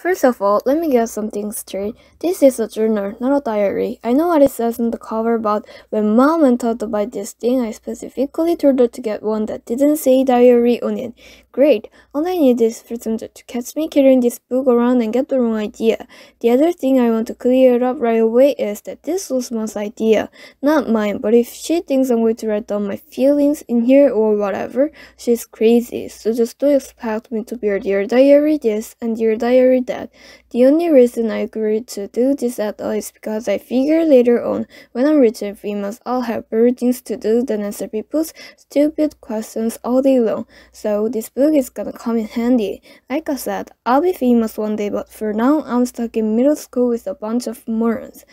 First of all, let me get something straight. This is a journal, not a diary. I know what it says on the cover, but when mom went out to buy this thing, I specifically told her to get one that didn't say diary on it. Great, all I need is for them to catch me carrying this book around and get the wrong idea. The other thing I want to clear up right away is that this was mom's idea, not mine, but if she thinks I'm going to write down my feelings in here or whatever, she's crazy, so just don't expect me to be your dear diary this and your diary that. The only reason I agreed to do this at all is because I figure later on, when I'm rich and famous, I'll have better things to do than answer people's stupid questions all day long. So this book is gonna come in handy. Like I said, I'll be famous one day, but for now, I'm stuck in middle school with a bunch of morons.